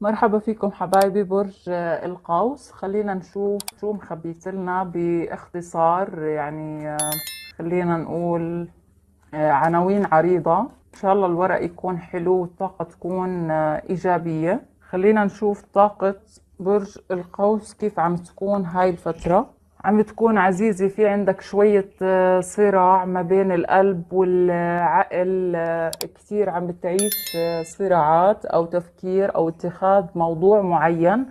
مرحبا فيكم حبايبي برج القوس خلينا نشوف شو مخبيت لنا باختصار يعني خلينا نقول عناوين عريضة إن شاء الله الورق يكون حلو والطاقة تكون إيجابية خلينا نشوف طاقة برج القوس كيف عم تكون هاي الفترة عم تكون عزيزي في عندك شوية آه، صراع ما بين القلب والعقل آه، كثير عم بتعيش آه، صراعات أو تفكير أو اتخاذ موضوع معين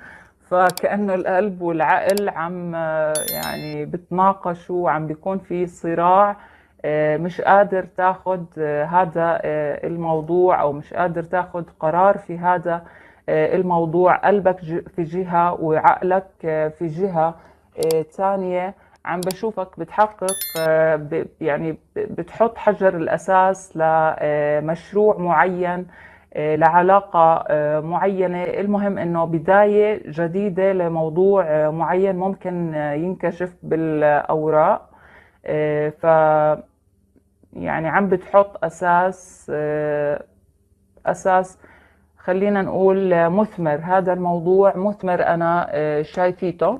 فكأنه القلب والعقل عم يعني بتناقشوا وعم بيكون في صراع مش قادر تاخد هذا الموضوع أو مش قادر تاخد قرار في هذا الموضوع قلبك في جهة وعقلك في جهة آه، ثانيه عم بشوفك بتحقق آه، يعني بتحط حجر الاساس لمشروع آه، معين لعلاقة معينة المهم أنه بداية جديدة لموضوع معين ممكن ينكشف بالأوراق ف يعني عم بتحط أساس أساس خلينا نقول مثمر هذا الموضوع مثمر أنا شايفيته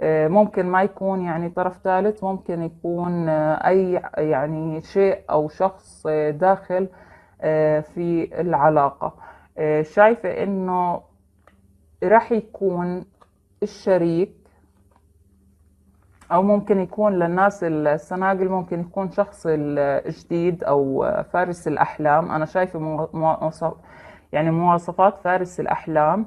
آه، ممكن ما يكون يعني طرف ثالث ممكن يكون آه، اي يعني شيء او شخص آه، داخل في العلاقة شايفة انه راح يكون الشريك او ممكن يكون للناس السناجل ممكن يكون شخص الجديد او فارس الاحلام انا شايفة مواصف يعني مواصفات فارس الاحلام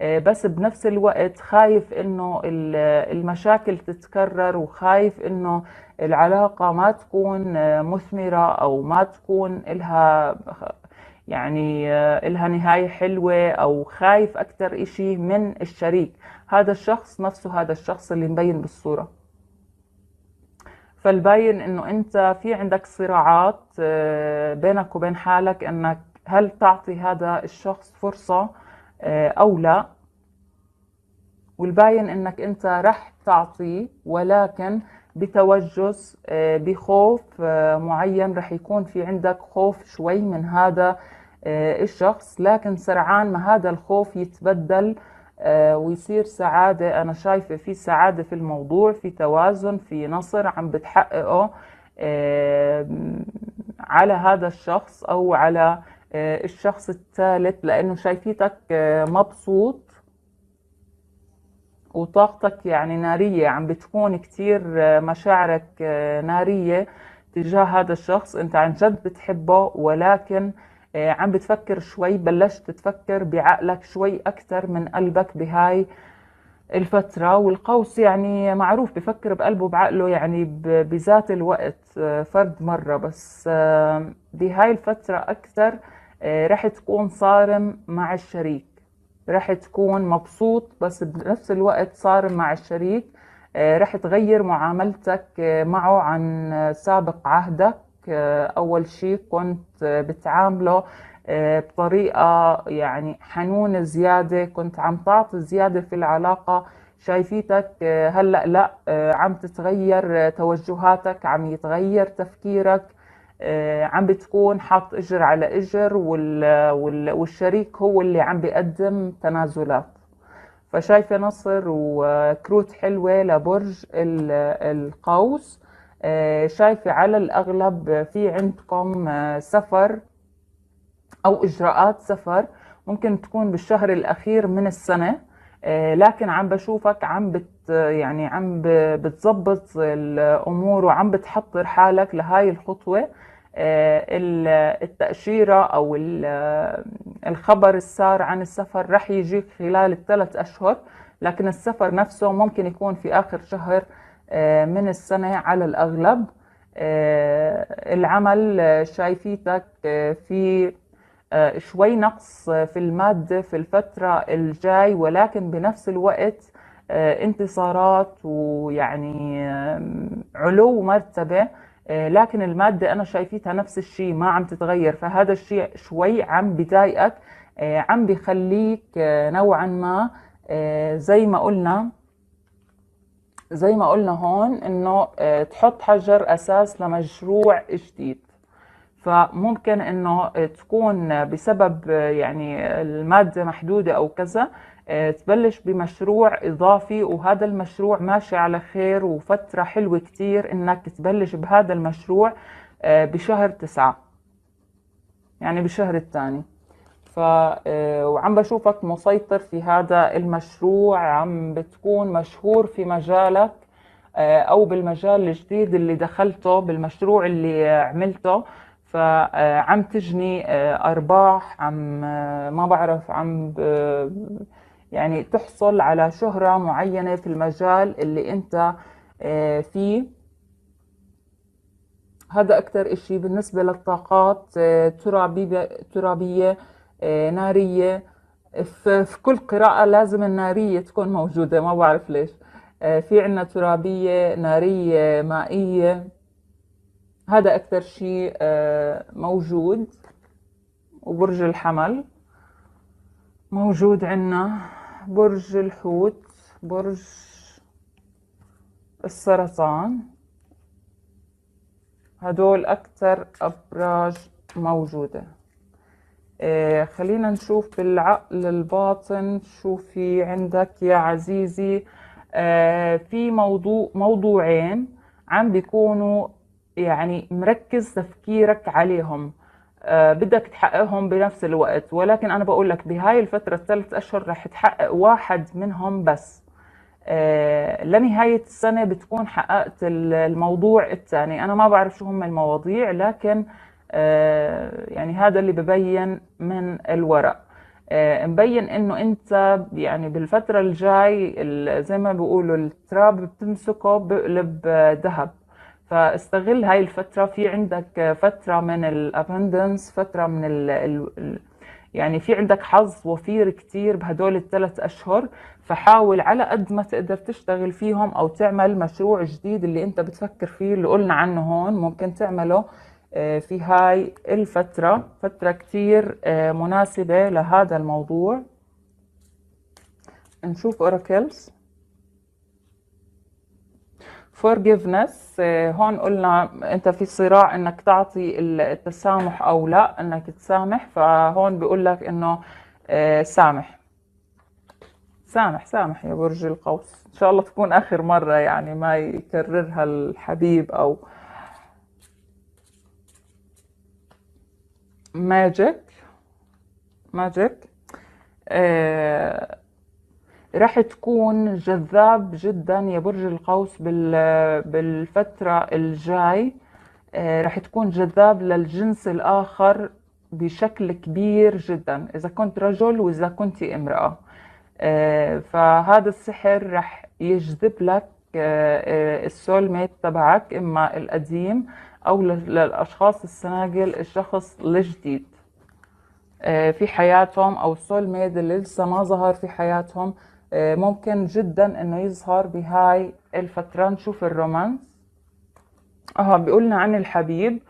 آه، بس بنفس الوقت خايف انه المشاكل تتكرر وخايف انه العلاقة ما تكون آه، مثمرة او ما تكون لها يعني آه، لها نهاية حلوة او خايف اكثر اشي من الشريك هذا الشخص نفسه هذا الشخص اللي مبين بالصورة فالباين انه انت في عندك صراعات بينك وبين حالك انك هل تعطي هذا الشخص فرصه آه، أو لا والباين انك انت رح تعطيه ولكن بتوجس آه، بخوف آه، معين رح يكون في عندك خوف شوي من هذا الشخص لكن سرعان ما هذا الخوف يتبدل ويصير سعادة أنا شايفة في سعادة في الموضوع في توازن في نصر عم بتحققه على هذا الشخص أو على آه، الشخص الثالث لانه شايفيتك آه، مبسوط وطاقتك يعني نارية يعني عم بتكون كتير آه، مشاعرك نارية تجاه هذا الشخص انت عن جد بتحبه ولكن عم بتفكر شوي بلشت تفكر بعقلك شوي أكثر من قلبك بهاي الفترة والقوس يعني معروف بفكر بقلبه بعقله يعني بذات الوقت فرد مرة بس بهاي الفترة أكثر آه، راح تكون صارم مع الشريك راح تكون مبسوط بس بنفس الوقت صارم مع الشريك آه، راح تغير معاملتك آه، معه عن سابق عهدك أول شيء كنت بتعامله بطريقة يعني حنونة زيادة كنت عم تعطي زيادة في العلاقة شايفيتك هلأ لا عم تتغير توجهاتك عم يتغير تفكيرك آه، عم بتكون حاط اجر على اجر والشريك هو اللي عم بيقدم تنازلات فشايفة نصر وكروت حلوة لبرج القوس آه، شايفة على الأغلب في عندكم آه، سفر أو إجراءات سفر ممكن تكون بالشهر الأخير من السنة لكن عم بشوفك عم بت يعني عم بتظبط الامور وعم بتحضر حالك لهاي الخطوه آه، التأشيرة أو الخبر السار عن السفر رح يجيك خلال الثلاث أشهر لكن السفر نفسه ممكن يكون في آخر شهر آه، من السنة على الأغلب آه، العمل شايفيتك في شوي نقص في المادة في الفترة الجاي ولكن بنفس الوقت آه، انتصارات ويعني علو مرتبه آه، لكن المادة أنا شايفيتها نفس الشيء ما عم تتغير فهذا الشيء شوي عم بضايقك آه، عم بخليك نوعا ما زي ما قلنا زي ما قلنا هون انه تحط حجر اساس لمشروع جديد فممكن انه تكون بسبب يعني الماده محدوده او كذا آه، تبلش بمشروع اضافي وهذا المشروع ماشي على خير وفتره حلوه كتير انك تبلش بهذا المشروع آه، بشهر تسعة يعني بالشهر الثاني ف آه، وعم بشوفك مسيطر في هذا المشروع عم بتكون مشهور في مجالك او بالمجال الجديد اللي دخلته بالمشروع اللي عملته فعم تجني آه، ارباح عم آه، ما بعرف عم آه، يعني تحصل على شهره معينه في المجال اللي انت فيه هذا اكثر اشي بالنسبه للطاقات ترابيه ترابيه ناريه في كل قراءه لازم الناريه تكون موجوده ما بعرف ليش في عنا ترابيه ناريه مائيه هذا أكثر شيء آه، موجود وبرج الحمل موجود عنا برج الحوت برج السرطان هدول أكثر أبراج موجودة آه خلينا نشوف بالعقل الباطن شو في عندك يا عزيزي آه في موضوع موضوعين عم بيكونوا يعني مركز تفكيرك عليهم آه، بدك تحققهم بنفس الوقت ولكن أنا بقول لك بهاي الفترة الثلاث أشهر رح تحقق واحد منهم بس آه، لنهاية السنة بتكون حققت الموضوع الثاني أنا ما بعرف شو هم المواضيع لكن آه، يعني هذا اللي ببين من الورق مبين انه انت يعني بالفتره الجاي زي ما بيقولوا التراب بتمسكه بقلب ذهب فاستغل هاي الفترة في عندك فترة من الابندنس فترة من ال الـ يعني في عندك حظ وفير كتير بهدول الثلاث أشهر فحاول على قد ما تقدر تشتغل فيهم أو تعمل مشروع جديد اللي أنت بتفكر فيه اللي قلنا عنه هون ممكن تعمله آه، في هاي الفترة فترة كتير آه، مناسبة لهذا الموضوع نشوف أوراكلز forgiveness آه، هون قلنا انت في صراع انك تعطي التسامح او لا انك تسامح فهون بيقول لك انه آه، سامح سامح سامح يا برج القوس ان شاء الله تكون اخر مره يعني ما يكررها الحبيب او ماجيك ماجيك آه رح تكون جذاب جدا يا برج القوس بالفترة الجاي آه، رح تكون جذاب للجنس الآخر بشكل كبير جدا إذا كنت رجل وإذا كنت امرأة آه، فهذا السحر رح يجذب لك آه، السول ميت تبعك إما القديم أو للأشخاص السناجل الشخص الجديد في حياتهم أو السول ميت اللي لسه ما ظهر في حياتهم آه، ممكن جدا انه يظهر بهاي الفترة نشوف الرومانس اها بيقولنا عن الحبيب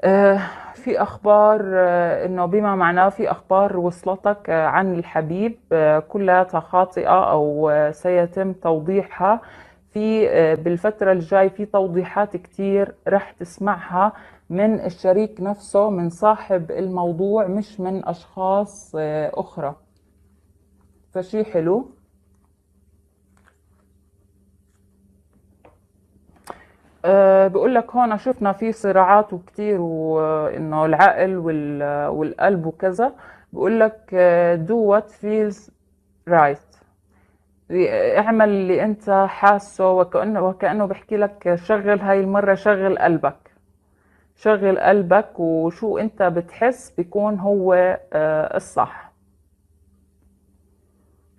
آه، في اخبار آه، انه بما معناه في اخبار وصلتك عن الحبيب كلها خاطئه او سيتم توضيحها في بالفتره الجاي في توضيحات كتير رح تسمعها من الشريك نفسه من صاحب الموضوع مش من اشخاص اخرى فشي حلو أه بقول لك هون شفنا في صراعات وكتير وانه آه، العقل آه، والقلب وكذا بقول لك دو وات فيلز رايت اعمل اللي انت حاسه وكأنه, وكأنه بحكي لك شغل هاي المرة شغل قلبك شغل قلبك وشو انت بتحس بيكون هو آه، الصح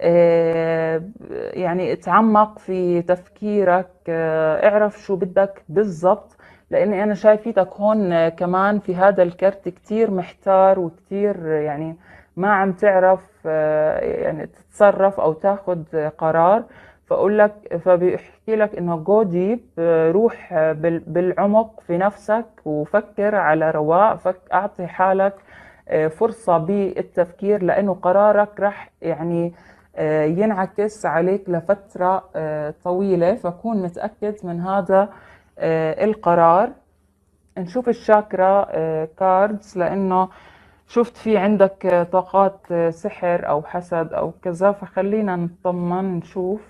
آه، يعني اتعمق في تفكيرك آه، اعرف شو بدك بالضبط لاني انا شايفيتك هون آه، كمان في هذا الكرت كتير محتار وكتير يعني ما عم تعرف يعني تتصرف او تاخذ قرار فاقول لك فبيحكي لك انه جو ديب روح بالعمق في نفسك وفكر على رواق فك اعطي حالك فرصه بالتفكير لانه قرارك راح يعني آه، ينعكس عليك لفترة آه، طويلة فكون متأكد من هذا آه، القرار نشوف الشاكرا كاردز لأنه شفت في عندك طاقات سحر أو حسد أو كذا فخلينا نطمن نشوف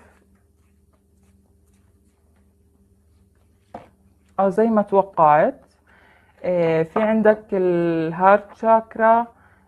أو زي ما توقعت في عندك الهارت شاكرا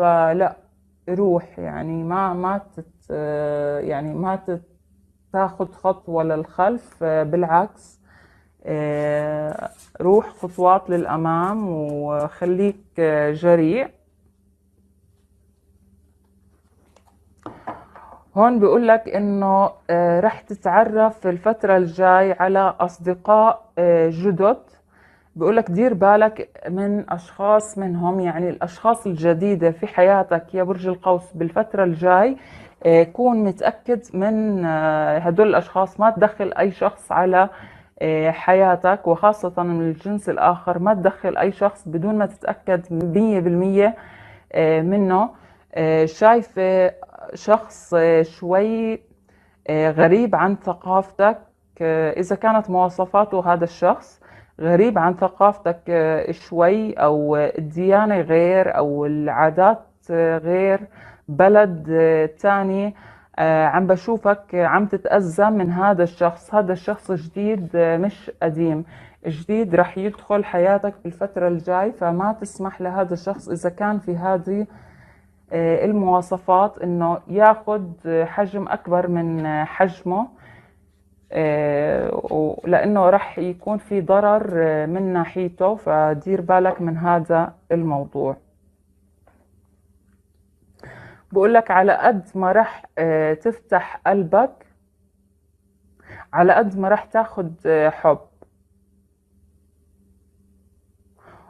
فلا روح يعني ما ما تت يعني ما تاخذ خطوة للخلف بالعكس روح خطوات للأمام وخليك جريء هون بيقول لك انه رح تتعرف في الفترة الجاي على اصدقاء جدد بقول لك دير بالك من اشخاص منهم يعني الاشخاص الجديده في حياتك يا برج القوس بالفتره الجاي آه، كون متاكد من آه، هدول الاشخاص ما تدخل اي شخص على آه، حياتك وخاصة من الجنس الآخر ما تدخل أي شخص بدون ما تتأكد 100% منه شايفة شخص شوي غريب عن ثقافتك إذا كانت مواصفاته هذا الشخص غريب عن ثقافتك آه، شوي او آه، الديانه غير او العادات آه، غير بلد تاني عم بشوفك عم تتأذى من هذا الشخص هذا الشخص جديد مش قديم جديد رح يدخل حياتك بالفترة الجاي فما تسمح لهذا الشخص إذا كان في هذه المواصفات إنه ياخد حجم أكبر من حجمه آه، لانه رح يكون في ضرر آه، من ناحيته فدير بالك من هذا الموضوع بقول لك على قد ما رح آه، تفتح قلبك على قد ما رح تاخد حب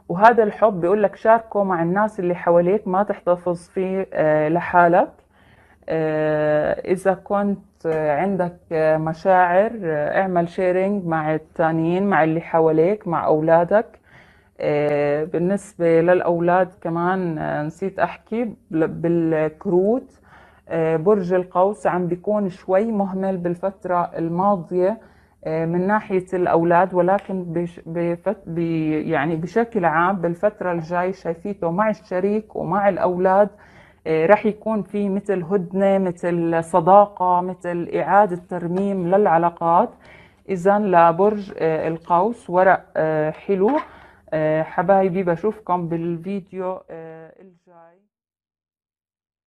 وهذا الحب بيقول لك شاركه مع الناس اللي حواليك ما تحتفظ فيه لحالك آه، إذا كنت عندك مشاعر آه، اعمل شيرنج مع التانيين مع اللي حواليك مع أولادك آه، بالنسبة للأولاد كمان نسيت أحكي بالكروت برج القوس عم بيكون شوي مهمل بالفترة الماضية من ناحية الأولاد ولكن بش يعني بشكل عام بالفترة الجاي شايفيته مع الشريك ومع الأولاد آه، رح يكون في مثل هدنه مثل صداقه مثل اعاده ترميم للعلاقات اذا لبرج آه، القوس ورق آه، حلو حبايبي بشوفكم بالفيديو الجاي